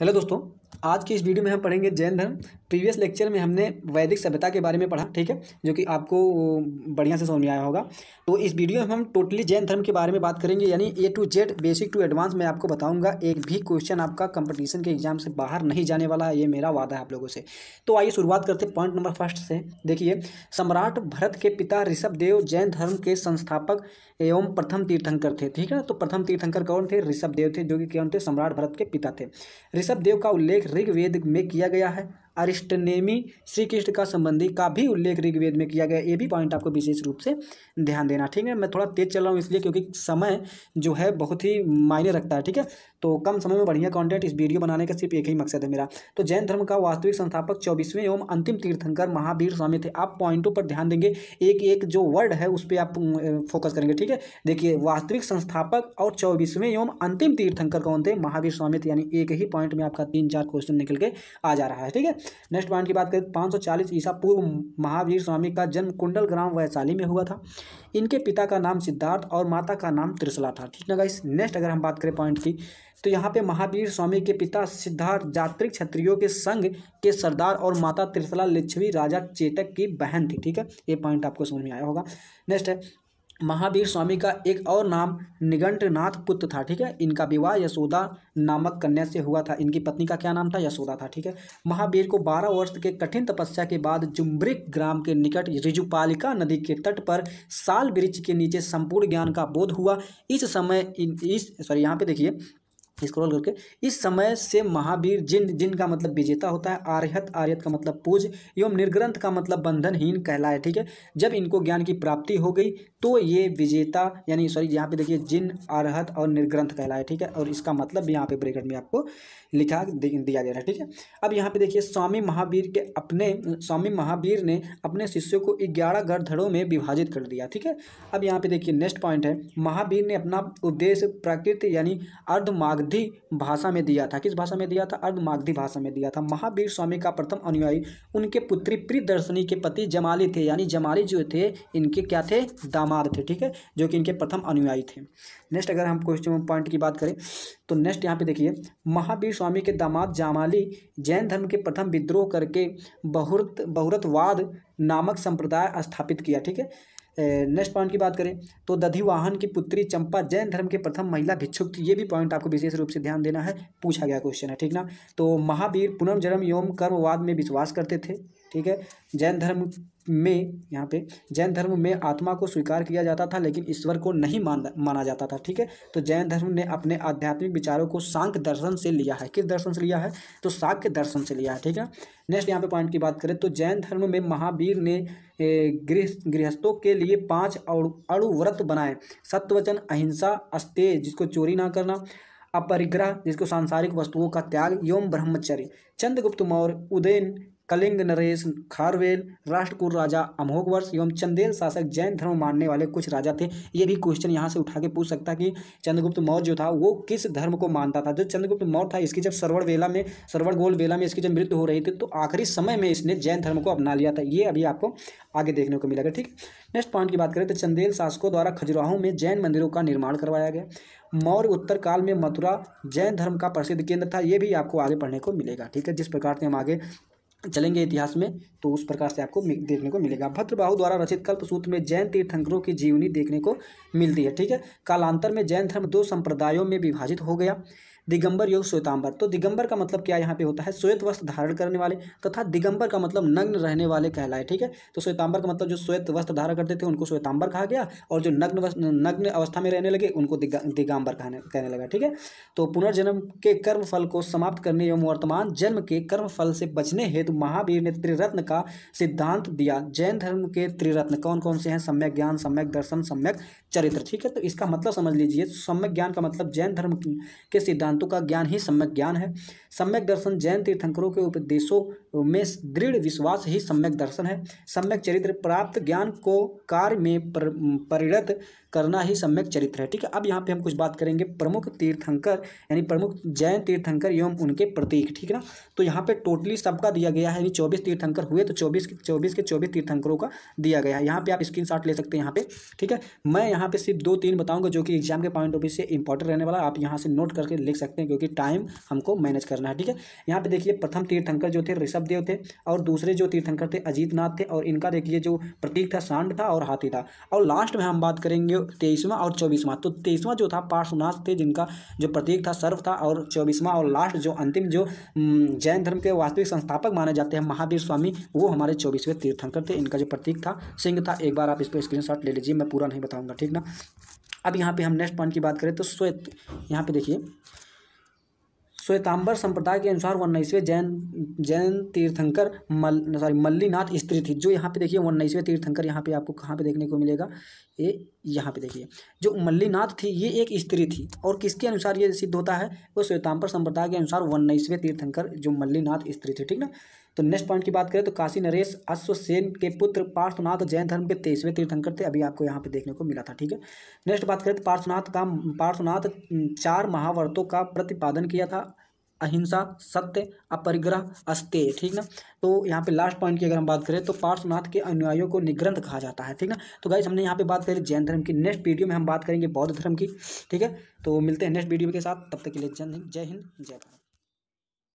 hello दोस्तों आज की इस वीडियो में हम पढ़ेंगे जैन धर्म प्रीवियस लेक्चर में हमने वैदिक सभ्यता के बारे में पढ़ा ठीक है जो कि आपको बढ़िया से समझ में आया होगा तो इस वीडियो में हम टोटली जैन धर्म के बारे में बात करेंगे यानी A to Z basic to advance मैं आपको बताऊंगा एक भी क्वेश्चन आपका कंपटीशन के एग्जाम से बाहर नहीं जाने वाला है ये मेरा वादा है आप लोगों से तो आइए शुरुआत करते हैं पॉइंट नंबर फर्स्ट से देखिए सम्राट भरत के पिता ऋषभ जैन धर्म के संस्थापक एवं प्रथम तीर्थंकर थे ठीक है तो प्रथम तीर्थंकर कौन थे ऋषभ थे जो कि कौन थे सम्राट भरत के पिता थे ऋषभ का उल्लेख उल्लेख ऋग्वेद में किया गया है अरिष्टनेमी श्री कृष्ण का संबंधी का भी उल्लेख ऋग्वेद में किया गया ये भी पॉइंट आपको विशेष रूप से ध्यान देना ठीक है मैं थोड़ा तेज चल रहा हूँ इसलिए क्योंकि समय जो है बहुत ही मायने रखता है ठीक है तो कम समय में बढ़िया कंटेंट इस वीडियो बनाने का सिर्फ एक ही मकसद है मेरा तो जैन धर्म का वास्तविक संस्थापक चौबीसवें एवं अंतिम तीर्थंकर महावीर स्वामी थे आप पॉइंटों पर ध्यान देंगे एक एक जो वर्ड है उस पर आप फोकस करेंगे ठीक है देखिए वास्तविक संस्थापक और चौबीसवें एवं अंतिम तीर्थंकर कौन थे महावीर स्वामी थे यानी एक ही पॉइंट में आपका तीन चार क्वेश्चन निकल के आ जा रहा है ठीक है नेक्स्ट पॉइंट की बात करें पाँच ईसा पूर्व महावीर स्वामी का जन्म कुंडल ग्राम वैशाली में हुआ था इनके पिता का नाम सिद्धार्थ और माता का नाम त्रिशला था ठीक ना गाइस नेक्स्ट अगर हम बात करें पॉइंट की तो यहाँ पे महावीर स्वामी के पिता सिद्धार्थ जात्रिक क्षत्रियो के संघ के सरदार और माता त्रिशला लिच्छवी राजा चेतक की बहन थी ठीक है ये पॉइंट आपको समझ में आया होगा नेक्स्ट है महावीर स्वामी का एक और नाम निगंटनाथ पुत्र था ठीक है इनका विवाह यशोदा नामक कन्या से हुआ था इनकी पत्नी का क्या नाम था यशोदा था ठीक है महावीर को 12 वर्ष के कठिन तपस्या के बाद जुम्बरिक ग्राम के निकट ऋजुपालिका नदी के तट पर साल वृक्ष के नीचे संपूर्ण ज्ञान का बोध हुआ इस समय इस सॉरी यहाँ पे देखिए स्क्रॉल करके इस समय से महावीर जिन जिन का मतलब विजेता होता है आर्यत आर्यत का मतलब पूज एवं निर्ग्रंथ का मतलब बंधनहीन कहलाए ठीक है जब इनको ज्ञान की प्राप्ति हो गई तो ये विजेता यानी सॉरी यहाँ पे देखिए जिन आर्हत और निर्ग्रंथ कहलाए ठीक है और इसका मतलब भी यहाँ पे ब्रेकेट में आपको लिखा दिया गया है ठीक है अब यहाँ पे देखिए स्वामी महावीर के अपने स्वामी महावीर ने अपने शिष्यों को ग्यारह गढ़धड़ों में विभाजित कर दिया ठीक है अब यहाँ पे देखिए नेक्स्ट पॉइंट है महावीर ने अपना उद्देश्य प्रकृति यानी अर्धमाग अर्धमागधी भाषा में दिया था किस भाषा में दिया था अर्धमागधी भाषा में दिया था महावीर स्वामी का प्रथम अनुयायी उनके पुत्री प्रियदर्शनी के पति जमाली थे यानी जमाली जो थे इनके क्या थे दामाद थे ठीक है जो कि इनके प्रथम अनुयायी थे नेक्स्ट अगर हम क्वेश्चन पॉइंट की बात करें तो नेक्स्ट यहाँ पे देखिए महावीर स्वामी के दामाद जामाली जैन धर्म के प्रथम विद्रोह करके बहुरत बहुरतवाद नामक संप्रदाय स्थापित किया ठीक है नेक्स्ट पॉइंट की बात करें तो दधिवाहन की पुत्री चंपा जैन धर्म के प्रथम महिला भिक्षुक थी ये भी पॉइंट आपको विशेष रूप से ध्यान देना है पूछा गया क्वेश्चन है ठीक ना तो महावीर पुनर्जन्म एवं कर्मवाद में विश्वास करते थे ठीक है जैन धर्म में यहाँ पे जैन धर्म में आत्मा को स्वीकार किया जाता था लेकिन ईश्वर को नहीं मान माना जाता था ठीक है तो जैन धर्म ने अपने आध्यात्मिक विचारों को सांख्य दर्शन से लिया है किस दर्शन से लिया है तो सांख्य दर्शन से लिया है ठीक है नेक्स्ट यहाँ पे पॉइंट की बात करें तो जैन धर्म में महावीर ने गृह गृहस्थों के लिए पाँच अणुव्रत बनाए सत्वचन अहिंसा अस्तेय जिसको चोरी ना करना अपरिग्रह जिसको सांसारिक वस्तुओं का त्याग एवं ब्रह्मचर्य चंद्रगुप्त मौर्य उदयन कलिंग नरेश खारवेल राष्ट्रकुल राजा अमोघवर्ष एवं चंदेल शासक जैन धर्म मानने वाले कुछ राजा थे ये भी क्वेश्चन यहाँ से उठा के पूछ सकता कि चंद्रगुप्त मौर्य जो था वो किस धर्म को मानता था जो चंद्रगुप्त मौर्य था इसकी जब सरवण वेला में सरवण गोल वेला में इसकी जब मृत्यु हो रही थी तो आखिरी समय में इसने जैन धर्म को अपना लिया था ये अभी आपको आगे देखने को मिलेगा ठीक नेक्स्ट पॉइंट की बात करें तो चंदेल शासकों द्वारा खजुराहों में जैन मंदिरों का निर्माण करवाया गया मौर्य उत्तर काल में मथुरा जैन धर्म का प्रसिद्ध केंद्र था ये भी आपको आगे पढ़ने को मिलेगा ठीक है जिस प्रकार से हम आगे चलेंगे इतिहास में तो उस प्रकार से आपको देखने को मिलेगा भद्रबाहु द्वारा रचित कल्प सूत्र में जैन तीर्थंकरों की जीवनी देखने को मिलती है ठीक है कालांतर में जैन धर्म दो संप्रदायों में विभाजित हो गया दिगंबर योग श्वेतांबर तो दिगंबर का मतलब क्या यहाँ पे होता है श्वेत वस्त्र धारण करने वाले तथा दिगंबर का मतलब नग्न रहने वाले कहलाए ठीक है तो श्वेतांबर का मतलब जो श्वेत वस्त्र धारण करते थे उनको श्वेतांबर कहा गया और जो नग्न नग्न अवस्था में रहने लगे उनको दिगंबर कहने कहने लगा ठीक है तो पुनर्जन्म के कर्म फल को समाप्त करने एवं वर्तमान जन्म के कर्म फल से बचने हेतु महावीर ने त्रिरत्न का सिद्धांत दिया जैन धर्म के त्रिरत्न कौन कौन से हैं सम्यक ज्ञान सम्यक दर्शन सम्यक चरित्र ठीक है तो इसका मतलब समझ लीजिए सम्यक ज्ञान का मतलब जैन धर्म के सिद्धांतों का ज्ञान ही सम्यक ज्ञान है सम्यक दर्शन जैन तीर्थंकरों के उपदेशों में दृढ़ विश्वास ही सम्यक दर्शन है सम्यक चरित्र प्राप्त ज्ञान को कार्य में पर, परिणत करना ही सम्यक चरित्र है ठीक है अब यहाँ पे हम कुछ बात करेंगे प्रमुख तीर्थंकर यानी प्रमुख जैन तीर्थंकर एवं उनके प्रतीक ठीक है ना तो यहाँ पे टोटली सबका दिया गया है यानी चौबीस तीर्थंकर हुए तो चौबीस चौबीस के चौबीस तीर्थंकरों का दिया गया है यहाँ पे आप स्क्रीन ले सकते हैं यहाँ पे ठीक है मैं यहाँ पे सिर्फ दो तीन बताऊँगा जो कि एग्जाम के पॉइंट ऑफ व्यू से इंपॉर्टेंट रहने वाला आप यहाँ से नोट करके लिख सकते हैं क्योंकि टाइम हमको मैनेज करना है ठीक है यहाँ पे देखिए प्रथम तीर्थंकर जो थे ऋषभ सबदेव थे और दूसरे जो तीर्थंकर थे अजीतनाथ थे और इनका देखिए जो प्रतीक था सांड था और हाथी था और लास्ट में हम बात करेंगे तेईसवां और चौबीसवां तो तेईसवां जो था पार्श्वनाथ थे जिनका जो प्रतीक था सर्व था और चौबीसवां और लास्ट जो अंतिम जो जैन धर्म के वास्तविक संस्थापक माने जाते हैं महावीर स्वामी वो हमारे चौबीसवें तीर्थंकर थे इनका जो प्रतीक था सिंह था एक बार आप इस पर स्क्रीन ले लीजिए मैं पूरा नहीं बताऊँगा ठीक ना अब यहाँ पे हम नेक्स्ट पॉइंट की बात करें तो श्वेत यहाँ पे देखिए श्वेतांबर संप्रदाय के अनुसार उन्नीसवें जैन जैन तीर्थंकर मल सॉरी मल्लीनाथ स्त्री थी जो यहाँ पे देखिए उन्नीसवें तीर्थंकर यहाँ पे आपको कहाँ पे देखने को मिलेगा ये यहाँ पे देखिए जो मल्लीनाथ थी ये एक स्त्री थी और किसके अनुसार ये सिद्ध होता है वो श्वेतांबर संप्रदाय के अनुसार उन्नीसवें तीर्थंकर जो मल्लीनाथ स्त्री थी ठीक ना तो नेक्स्ट पॉइंट की बात करें तो काशी नरेश अश्वसेन के पुत्र पार्श्वनाथ जैन धर्म के तेईसवें तीर्थंकर थे अभी आपको यहाँ पे देखने को मिला था ठीक है नेक्स्ट बात करें तो पार्श्वनाथ का पार्श्वनाथ चार महावर्तों का प्रतिपादन किया था अहिंसा सत्य अपरिग्रह अस्तेय ठीक ना तो यहाँ पे लास्ट पॉइंट की अगर हम बात करें तो पार्श्वनाथ के अनुयायियों को निग्रंथ कहा जाता है ठीक ना तो गाइस हमने यहाँ पे बात करी जैन धर्म की नेक्स्ट वीडियो में हम बात करेंगे बौद्ध धर्म की ठीक है तो मिलते हैं नेक्स्ट वीडियो के साथ तब तक के लिए हिंद जय हिंद जय भारत